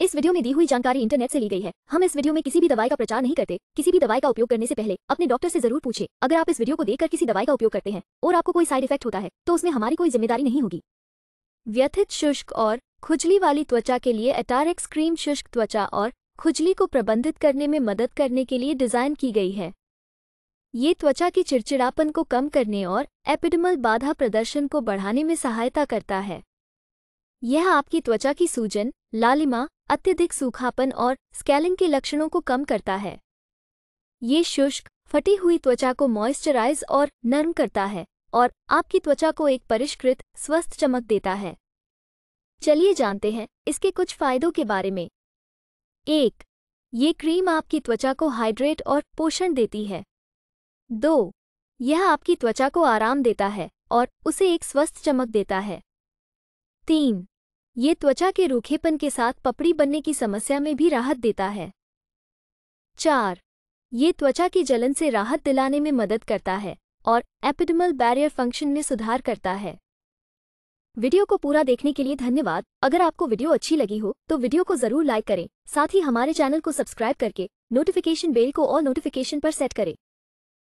इस वीडियो में दी हुई जानकारी इंटरनेट से ली गई है हम इस वीडियो में किसी भी दवाई का प्रचार नहीं करते किसी भी दवाई का उपयोग करने से पहले अपने डॉक्टर से जरूर पूछे अगर आप इस वीडियो को देखकर किसी दवाई का उपयोग करते हैं और आपको कोई साइड इफेक्ट होता है तो उसमें हमारी कोई जिम्मेदारी नहीं होगी व्यथित शुष्क और खुजली वाली त्वचा के लिए एटारेक्स क्रीम शुष्क त्वचा और खुजली को प्रबंधित करने में मदद करने के लिए डिजाइन की गई है ये त्वचा की चिड़चिड़ापन को कम करने और एपिडमल बाधा प्रदर्शन को बढ़ाने में सहायता करता है यह आपकी त्वचा की सूजन लालिमा अत्यधिक सूखापन और स्कैलिंग के लक्षणों को कम करता है ये शुष्क फटी हुई त्वचा को मॉइस्चराइज और नर्म करता है और आपकी त्वचा को एक परिष्कृत स्वस्थ चमक देता है चलिए जानते हैं इसके कुछ फायदों के बारे में एक ये क्रीम आपकी त्वचा को हाइड्रेट और पोषण देती है दो यह आपकी त्वचा को आराम देता है और उसे एक स्वस्थ चमक देता है तीन ये त्वचा के रूखेपन के साथ पपड़ी बनने की समस्या में भी राहत देता है चार ये त्वचा की जलन से राहत दिलाने में मदद करता है और एपिडमल बैरियर फंक्शन में सुधार करता है वीडियो को पूरा देखने के लिए धन्यवाद अगर आपको वीडियो अच्छी लगी हो तो वीडियो को जरूर लाइक करें साथ ही हमारे चैनल को सब्सक्राइब करके नोटिफिकेशन बेल को और नोटिफिकेशन पर सेट करें